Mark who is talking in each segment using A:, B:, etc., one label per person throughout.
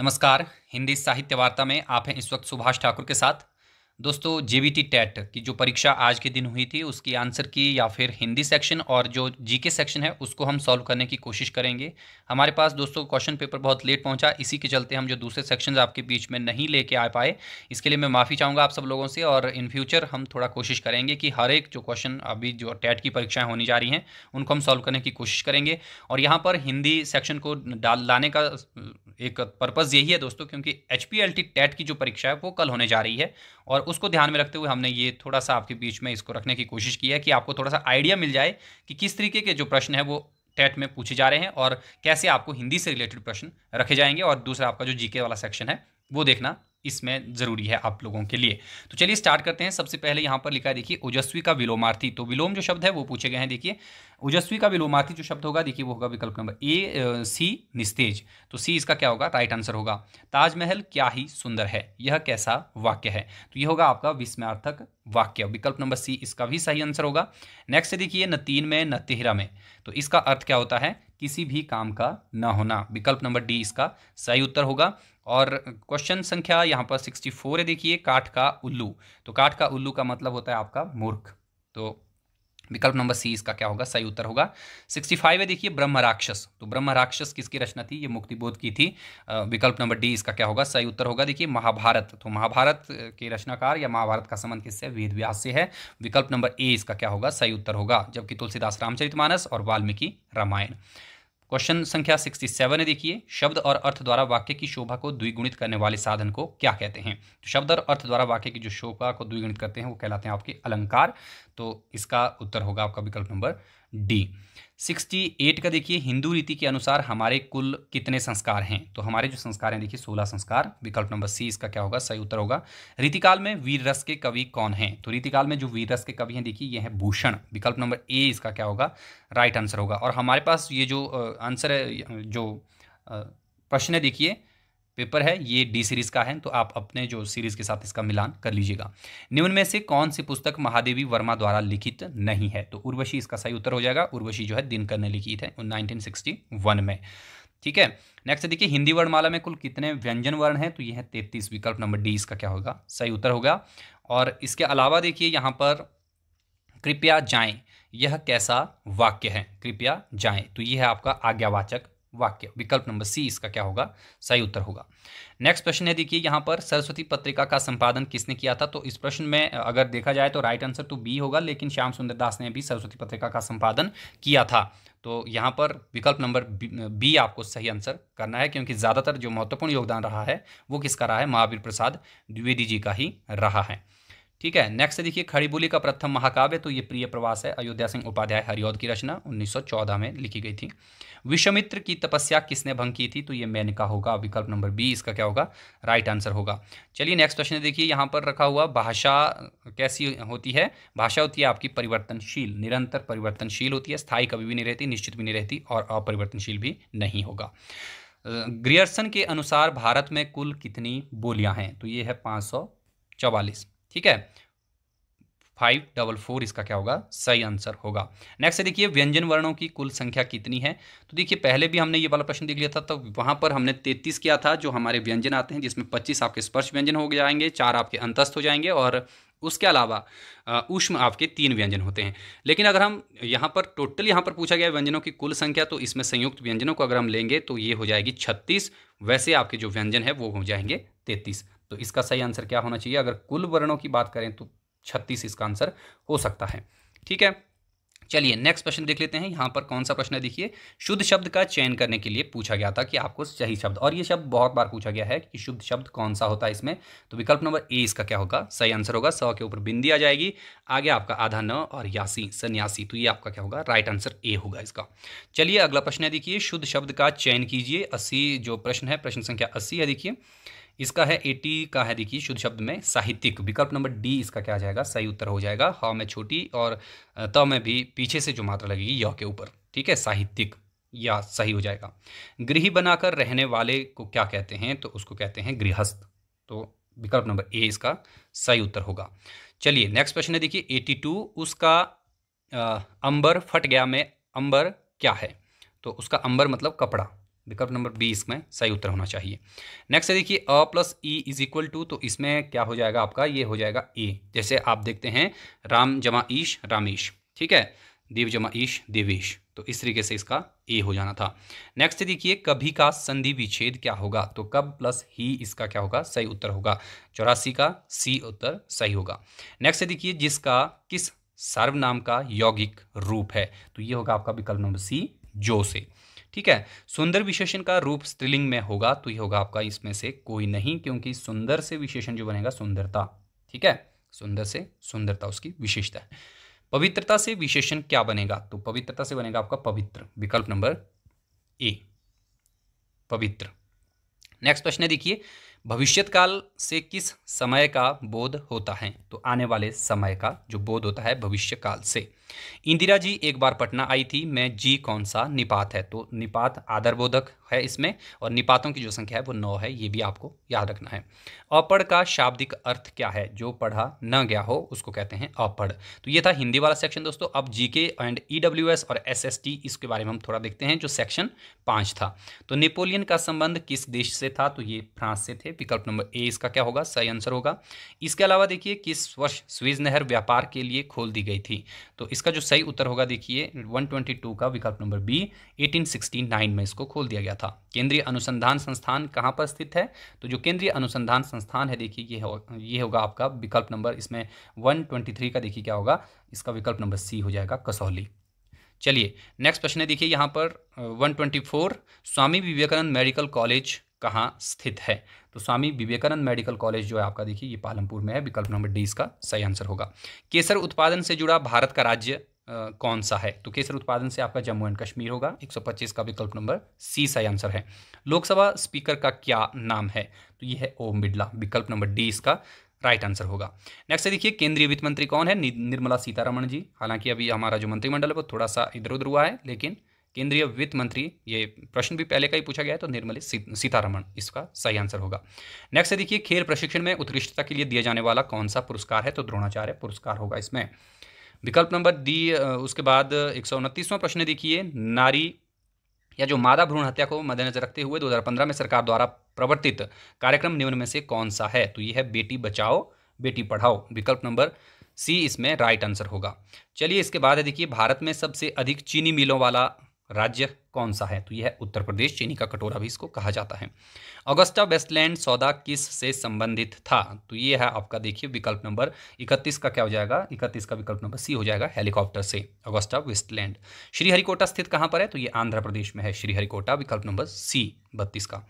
A: नमस्कार हिंदी साहित्य वार्ता में आप हैं इस वक्त सुभाष ठाकुर के साथ दोस्तों जेबीटी टेट e की जो परीक्षा आज के दिन हुई थी उसकी आंसर की या फिर हिंदी सेक्शन और जो जीके सेक्शन है उसको हम सॉल्व करने की कोशिश करेंगे हमारे पास दोस्तों क्वेश्चन पेपर बहुत लेट पहुंचा इसी के चलते हम जो दूसरे सेक्शंस आपके बीच में नहीं लेके आ पाए इसके लिए मैं माफ़ी चाहूँगा आप सब लोगों से और इन फ्यूचर हम थोड़ा कोशिश करेंगे कि हर एक जो क्वेश्चन अभी जो टैट e की परीक्षाएँ होनी जा रही हैं उनको हम सॉल्व करने की कोशिश करेंगे और यहाँ पर हिंदी सेक्शन को डाल लाने का एक पर्पज़ यही है दोस्तों क्योंकि H P L T TET की जो परीक्षा है वो कल होने जा रही है और उसको ध्यान में रखते हुए हमने ये थोड़ा सा आपके बीच में इसको रखने की कोशिश की है कि आपको थोड़ा सा आइडिया मिल जाए कि किस तरीके के जो प्रश्न है वो टेट में पूछे जा रहे हैं और कैसे आपको हिंदी से रिलेटेड प्रश्न रखे जाएंगे और दूसरा आपका जो जीके वाला सेक्शन है वो देखना इसमें ज़रूरी है आप लोगों के लिए तो चलिए स्टार्ट करते हैं सबसे पहले यहाँ पर लिखा है देखिए ओजस्वी का विलोमार्थी तो विलोम जो शब्द है वो पूछे गए हैं देखिए ओजस्वी का विलोमार्थी जो शब्द होगा देखिए वो होगा विकल्प नंबर ए सी निस्तेज तो सी इसका क्या होगा राइट आंसर होगा ताजमहल क्या ही सुंदर है यह कैसा वाक्य है तो यह होगा आपका विस्मार्थक वाक्य विकल्प नंबर सी इसका भी सही आंसर होगा नेक्स्ट देखिए न तीन में न तेहरा में तो इसका अर्थ क्या होता है किसी भी काम का न होना विकल्प नंबर डी इसका सही उत्तर होगा और क्वेश्चन संख्या यहाँ पर सिक्सटी फोर है देखिए काठ का उल्लू तो काठ का उल्लू का मतलब होता है आपका मूर्ख तो विकल्प नंबर सी इसका क्या होगा सही उत्तर होगा सिक्सटी फाइव है देखिए ब्रह्म राक्षस तो ब्रह्म राक्षस किसकी रचना थी ये मुक्तिबोध की थी विकल्प नंबर डी इसका क्या होगा सही उत्तर होगा देखिए महाभारत तो महाभारत के रचनाकार या महाभारत का संबंध किससे वेद व्यास से है विकल्प नंबर ए इसका क्या होगा सही उत्तर होगा जबकि तुलसीदास रामचरित और वाल्मीकि रामायण क्वेश्चन संख्या 67 है देखिए शब्द और अर्थ द्वारा वाक्य की शोभा को द्विगुणित करने वाले साधन को क्या कहते हैं तो शब्द और अर्थ द्वारा वाक्य की जो शोभा को द्विगुणित करते हैं वो कहलाते हैं आपके अलंकार तो इसका उत्तर होगा आपका विकल्प नंबर डी सिक्सटी एट का देखिए हिंदू रीति के अनुसार हमारे कुल कितने संस्कार हैं तो हमारे जो संस्कार हैं देखिए सोलह संस्कार विकल्प नंबर सी इसका क्या होगा सही उत्तर होगा रीतिकाल में वीर रस के कवि कौन हैं तो रीतिकाल में जो वीर रस के कवि हैं देखिए ये हैं भूषण विकल्प नंबर ए इसका क्या होगा राइट आंसर होगा और हमारे पास ये जो आंसर है जो प्रश्न है देखिए पेपर है ये डी सीरीज का है तो आप अपने जो सीरीज के साथ इसका मिलान कर लीजिएगा निम्न में से कौन सी पुस्तक महादेवी वर्मा द्वारा लिखित नहीं है तो उर्वशी इसका सही उत्तर हो जाएगा उर्वशी जो है दिनकर ने लिखी थी नाइनटीन में ठीक है नेक्स्ट देखिए हिंदी वर्णमाला में कुल कितने व्यंजन वर्ण हैं तो यह है तैतीस विकल्प नंबर डी इसका क्या होगा सही उत्तर होगा और इसके अलावा देखिए यहाँ पर कृपया जाएं यह कैसा वाक्य है कृपया जाएं तो यह है आपका आज्ञावाचक वाक्य विकल्प नंबर सी इसका क्या होगा सही उत्तर होगा नेक्स्ट प्रश्न है देखिए यहाँ पर सरस्वती पत्रिका का संपादन किसने किया था तो इस प्रश्न में अगर देखा जाए तो राइट आंसर तो बी होगा लेकिन श्याम सुंदर दास ने भी सरस्वती पत्रिका का संपादन किया था तो यहाँ पर विकल्प नंबर बी आपको सही आंसर करना है क्योंकि ज़्यादातर जो महत्वपूर्ण योगदान रहा है वो किसका रहा है महावीर प्रसाद द्विवेदी जी का ही रहा है ठीक है नेक्स्ट देखिए खड़ी बोली का प्रथम महाकाव्य तो ये प्रिय प्रवास है अयोध्या सिंह उपाध्याय हरियोध की रचना 1914 में लिखी गई थी विश्वमित्र की तपस्या किसने भंग की थी तो ये मैन का होगा विकल्प नंबर बी इसका क्या होगा राइट आंसर होगा चलिए नेक्स्ट क्वेश्चन देखिए यहाँ पर रखा हुआ भाषा कैसी होती है भाषा होती है आपकी परिवर्तनशील निरंतर परिवर्तनशील होती है स्थायी कभी भी नहीं रहती निश्चित भी नहीं रहती और अपरिवर्तनशील भी नहीं होगा ग्रियर्सन के अनुसार भारत में कुल कितनी बोलियां हैं तो ये है पाँच सौ चवालीस ठीक है फाइव डबल फोर इसका क्या होगा सही आंसर होगा नेक्स्ट है देखिए व्यंजन वर्णों की कुल संख्या कितनी है तो देखिए पहले भी हमने ये वाला प्रश्न देख लिया था तो वहाँ पर हमने तैतीस किया था जो हमारे व्यंजन आते हैं जिसमें पच्चीस आपके स्पर्श व्यंजन हो जाएंगे चार आपके अंतस्थ हो जाएंगे और उसके अलावा उष्म आपके तीन व्यंजन होते हैं लेकिन अगर हम यहाँ पर टोटल यहाँ पर पूछा गया व्यंजनों की कुल संख्या तो इसमें संयुक्त व्यंजनों को अगर हम लेंगे तो ये हो जाएगी छत्तीस वैसे आपके जो व्यंजन है वो हो जाएंगे तैतीस तो इसका सही आंसर क्या होना चाहिए अगर कुल वर्णों की बात करें तो छत्तीस इसका आंसर हो सकता है ठीक है चलिए नेक्स्ट प्रश्न देख लेते हैं यहाँ पर कौन सा प्रश्न है देखिए शुद्ध शब्द का चयन करने के लिए पूछा गया था कि आपको सही शब्द और ये शब्द बहुत बार पूछा गया है कि शुद्ध शब्द कौन सा होता है इसमें तो विकल्प नंबर ए इसका क्या होगा सही आंसर होगा सौ के ऊपर बिंदी आ जाएगी आगे आपका आधा न और यासी सन्यासी तो ये आपका क्या होगा राइट आंसर ए होगा इसका चलिए अगला प्रश्न है देखिए शुद्ध शब्द का चयन कीजिए अस्सी जो प्रश्न है प्रश्न संख्या अस्सी है देखिए इसका है एटी का है देखिए शुद्ध शब्द में साहित्यिक विकल्प नंबर डी इसका क्या आ जाएगा सही उत्तर हो जाएगा ह में छोटी और त में भी पीछे से जो मात्रा लगेगी य के ऊपर ठीक है साहित्यिक या सही हो जाएगा गृह बनाकर रहने वाले को क्या कहते हैं तो उसको कहते हैं गृहस्थ तो विकल्प नंबर ए इसका सही उत्तर होगा चलिए नेक्स्ट क्वेश्चन है देखिए एटी टू उसका आ, अंबर फट गया में अंबर क्या है तो उसका अंबर मतलब कपड़ा विकल्प नंबर बी इसमें सही उत्तर होना चाहिए नेक्स्ट है देखिए A plus E is equal to तो इसमें क्या हो जाएगा आपका ये हो जाएगा ए जैसे आप देखते हैं राम जमा ईश रामेश ठीक है देव जमा ईश देवेश तो इस तरीके से इसका ए हो जाना था नेक्स्ट देखिए कभी का संधि विच्छेद क्या होगा तो कब प्लस ही इसका क्या होगा सही उत्तर होगा चौरासी का सी उत्तर सही होगा नेक्स्ट देखिए जिसका किस सर्वनाम का यौगिक रूप है तो ये होगा आपका विकल्प नंबर सी जो से ठीक है सुंदर विशेषण का रूप स्त्रीलिंग में होगा तो ये होगा आपका इसमें से कोई नहीं क्योंकि सुंदर से विशेषण जो बनेगा सुंदरता ठीक है सुंदर से सुंदरता उसकी विशेषता है पवित्रता से विशेषण क्या बनेगा तो पवित्रता से बनेगा आपका पवित्र विकल्प नंबर ए पवित्र नेक्स्ट प्रश्न देखिए भविष्यत काल से किस समय का बोध होता है तो आने वाले समय का जो बोध होता है भविष्य काल से इंदिरा जी एक बार पटना आई थी मैं जी कौन सा निपात है तो निपात आदरबोधक है इसमें और निपातों की जो संख्या है वो नौ है ये भी आपको याद रखना है अपढ़ का शाब्दिक अर्थ क्या है जो पढ़ा न गया हो उसको कहते हैं अपढ़ तो ये था हिंदी वाला सेक्शन दोस्तों अब जीके एंड ईडब्ल्यूएस और एस इसके बारे में हम थोड़ा देखते हैं जो सेक्शन पाँच था तो नेपोलियन का संबंध किस देश से था तो ये फ्रांस से थे विकल्प नंबर ए इसका क्या होगा सही आंसर होगा इसके अलावा देखिए किस वर्ष स्वीज नहर व्यापार के लिए खोल दी गई थी तो इसका जो सही उत्तर होगा देखिए 122 का विकल्प नंबर बी 1869 में इसको खोल दिया गया था था केंद्रीय अनुसंधान संस्थान कहाँ पर स्थित है तो जो केंद्रीय अनुसंधान संस्थान है देखिए ये हो, ये होगा आपका विकल्प नंबर इसमें 123 का देखिए क्या होगा इसका विकल्प नंबर सी हो जाएगा कसौली चलिए नेक्स्ट प्रश्न है देखिए यहाँ पर 124 स्वामी विवेकानंद मेडिकल कॉलेज कहाँ स्थित है तो स्वामी विवेकानंद मेडिकल कॉलेज जो है आपका देखिए ये पालमपुर में है विकल्प नंबर डी इसका सही आंसर होगा केसर उत्पादन से जुड़ा भारत का राज्य कौन सा है तो केसर उत्पादन से आपका जम्मू एंड कश्मीर होगा 125 का विकल्प नंबर सी सही आंसर है लोकसभा स्पीकर का क्या नाम है तो यह है ओम बिड़ला विकल्प नंबर डी इसका राइट आंसर होगा नेक्स्ट देखिए केंद्रीय वित्त मंत्री कौन है निर्मला सीतारमण जी हालांकि अभी हमारा जो मंत्रिमंडल है वो थोड़ा सा इधर उधर हुआ है लेकिन केंद्रीय वित्त मंत्री ये प्रश्न भी पहले का ही पूछा गया है तो निर्मली सीतारमण इसका सही आंसर होगा नेक्स्ट देखिए खेल प्रशिक्षण में उत्कृष्टता के लिए दिया जाने वाला कौन सा पुरस्कार है तो द्रोणाचार्य पुरस्कार होगा इसमें विकल्प नंबर डी उसके बाद एक प्रश्न देखिए नारी या जो मादा भ्रूण हत्या को मद्देनजर रखते हुए 2015 में सरकार द्वारा प्रवर्तित कार्यक्रम निम्न में से कौन सा है तो ये है बेटी बचाओ बेटी पढ़ाओ विकल्प नंबर सी इसमें राइट आंसर होगा चलिए इसके बाद देखिए भारत में सबसे अधिक चीनी मिलों वाला राज्य कौन सा है तो यह है उत्तर प्रदेश चीनी का कटोरा भी इसको कहा जाता है अगस्टा वेस्टलैंड सौदा किस से संबंधित था तो यह है आपका देखिए विकल्प नंबर इकतीस का क्या हो जाएगा इकतीस का विकल्प नंबर सी हो जाएगा हेलीकॉप्टर से अगस्टा वेस्टलैंड श्रीहरिकोटा स्थित कहां पर है तो यह आंध्र प्रदेश में है श्रीहरिकोटा विकल्प नंबर सी बत्तीस का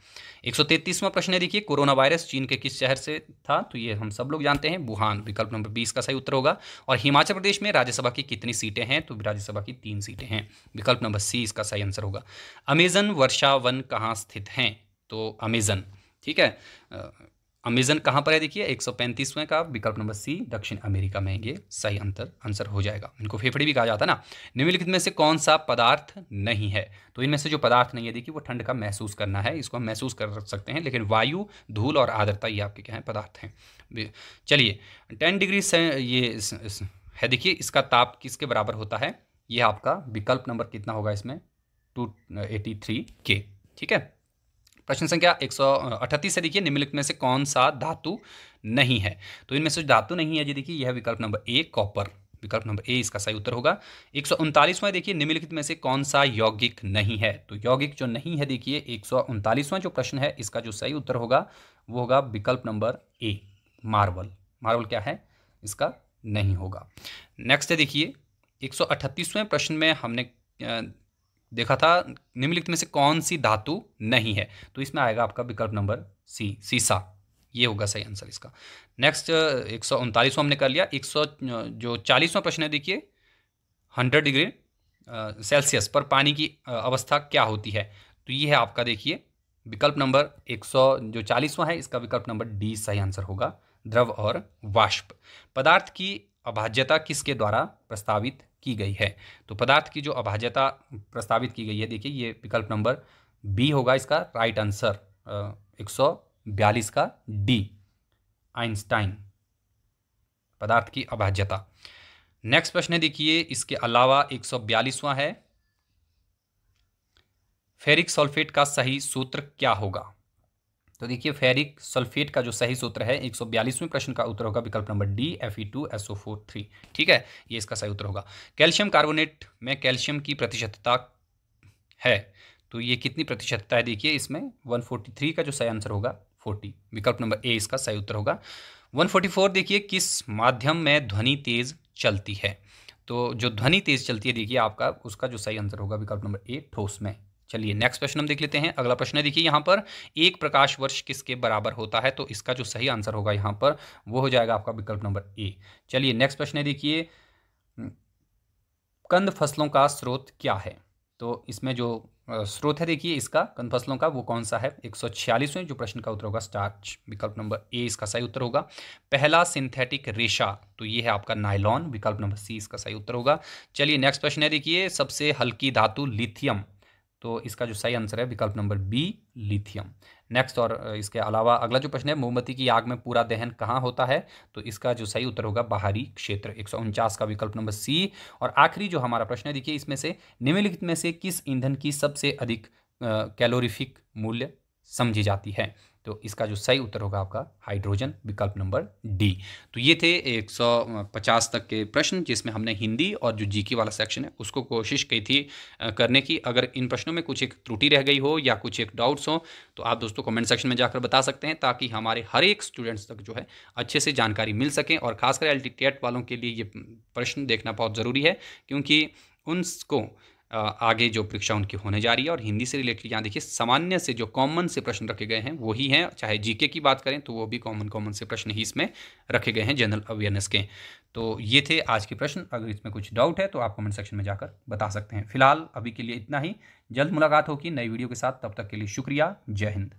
A: एक सौ तैतीसवां प्रश्न देखिए कोरोना वायरस चीन के किस शहर से था तो ये हम सब लोग जानते हैं वुहान विकल्प नंबर बीस का सही उत्तर होगा और हिमाचल प्रदेश में राज्यसभा की कितनी सीटें हैं तो राज्यसभा की तीन सीटें हैं विकल्प नंबर सी इसका सही आंसर होगा होगा अमेजन वर्षा वन कहाँ स्थित हैं तो अमेजन ठीक है अमेजन कहाँ पर है देखिए एक सौ पैंतीसवें का विकल्प नंबर सी दक्षिण अमेरिका में ये सही अंतर आंसर हो जाएगा इनको फेफड़ी भी कहा जाता है ना निम्नलिखित में से कौन सा पदार्थ नहीं है तो इनमें से जो पदार्थ नहीं है देखिए वो ठंड का महसूस करना है इसको हम महसूस कर सकते हैं लेकिन वायु धूल और आर्द्रता ये आपके क्या है पदार्थ हैं चलिए टेन डिग्री से ये इस, इस, है देखिए इसका ताप किसके बराबर होता है ये आपका विकल्प नंबर कितना होगा इसमें टू एटी थ्री के ठीक है प्रश्न संख्या एक सौ अठतीस है देखिए निम्नलिखित में से कौन सा धातु नहीं है तो इनमें से धातु नहीं है जी देखिए यह विकल्प नंबर ए कॉपर विकल्प नंबर ए इसका सही उत्तर होगा एक सौ उनतालीसवां देखिए निम्नलिखित में से कौन सा यौगिक नहीं है तो यौगिक जो नहीं है देखिए एक सौ उनतालीसवां जो प्रश्न है इसका जो सही उत्तर होगा वो होगा विकल्प नंबर ए मार्बल मार्बल क्या है इसका नहीं होगा नेक्स्ट है देखिए एक सौ अठतीसवें प्रश्न में हमने देखा था निम्नलिखित में से कौन सी धातु नहीं है तो इसमें आएगा आपका विकल्प नंबर सी सीसा ये होगा सही आंसर इसका नेक्स्ट एक सौ हमने कर लिया एक सौ जो चालीसवां प्रश्न है देखिए हंड्रेड डिग्री सेल्सियस पर पानी की अवस्था क्या होती है तो ये है आपका देखिए विकल्प नंबर एक सौ जो चालीसवां है इसका विकल्प नंबर डी सही आंसर होगा द्रव और वाष्प पदार्थ की अभाज्यता किसके द्वारा प्रस्तावित की गई है तो पदार्थ की जो अभाज्यता प्रस्तावित की गई है देखिए ये विकल्प नंबर बी होगा इसका राइट आंसर एक सौ बयालीस का डी आइंस्टाइन पदार्थ की अभाज्यता नेक्स्ट प्रश्न देखिए इसके अलावा एक सौ है फेरिक सल्फेट का सही सूत्र क्या होगा तो देखिए फेरिक सल्फेट का जो सही सूत्र है एक प्रश्न का उत्तर होगा विकल्प number D F E two S O four three ठीक है ये इसका सही उत्तर होगा कैल्शियम कार्बोनेट में कैल्शियम की प्रतिशतता है तो ये कितनी प्रतिशतता है देखिए इसमें 143 का जो सही आंसर होगा 40 विकल्प नंबर ए इसका सही उत्तर होगा 144 देखिए किस माध्यम में ध्वनि तेज चलती है तो जो ध्वनि तेज चलती है देखिए आपका उसका जो सही आंसर होगा विकल्प नंबर ए ठोस में चलिए नेक्स्ट प्रश्न हम देख लेते हैं अगला प्रश्न है देखिए यहाँ पर एक प्रकाश वर्ष किसके बराबर होता है तो इसका जो सही आंसर होगा यहाँ पर वो हो जाएगा आपका विकल्प नंबर ए चलिए नेक्स्ट प्रश्न है देखिए हम्म, कंद फसलों का स्रोत क्या है तो इसमें जो स्रोत है देखिए इसका कंद फसलों का वो कौन सा है एक सौ छियालीसवें जो प्रश्न का उत्तर होगा स्टार्च विकल्प नंबर ए इसका सही उत्तर होगा पहला सिंथेटिक रेशा तो ये है आपका नायलॉन विकल्प नंबर सी इसका सही उत्तर होगा चलिए नेक्स्ट प्रश्न है देखिए सबसे हल्की धातु लिथियम तो इसका जो सही आंसर है विकल्प नंबर बी लिथियम नेक्स्ट और इसके अलावा अगला जो प्रश्न है मोमबत्ती की आग में पूरा दहन कहाँ होता है तो इसका जो सही उत्तर होगा बाहरी क्षेत्र एक का विकल्प नंबर सी और आखिरी जो हमारा प्रश्न है देखिए इसमें से निम्नलिखित में से किस ईंधन की सबसे अधिक कैलोरीफिक मूल्य समझी जाती है तो इसका जो सही उत्तर होगा आपका हाइड्रोजन विकल्प नंबर डी तो ये थे 150 तक के प्रश्न जिसमें हमने हिंदी और जो जीके वाला सेक्शन है उसको कोशिश की थी करने की अगर इन प्रश्नों में कुछ एक त्रुटि रह गई हो या कुछ एक डाउट्स हो तो आप दोस्तों कमेंट सेक्शन में जाकर बता सकते हैं ताकि हमारे हर एक स्टूडेंट्स तक जो है अच्छे से जानकारी मिल सके और खासकर एल e वालों के लिए ये प्रश्न देखना बहुत ज़रूरी है क्योंकि उनको आगे जो परीक्षा उनकी होने जा रही है और हिंदी से रिलेटेड यहाँ देखिए सामान्य से जो कॉमन से प्रश्न रखे गए हैं वही हैं चाहे जीके की बात करें तो वो भी कॉमन कॉमन से प्रश्न ही इसमें रखे गए हैं जनरल अवेयरनेस के तो ये थे आज के प्रश्न अगर इसमें कुछ डाउट है तो आप कमेंट सेक्शन में जाकर बता सकते हैं फिलहाल अभी के लिए इतना ही जल्द मुलाकात होगी नई वीडियो के साथ तब तक के लिए शुक्रिया जय हिंद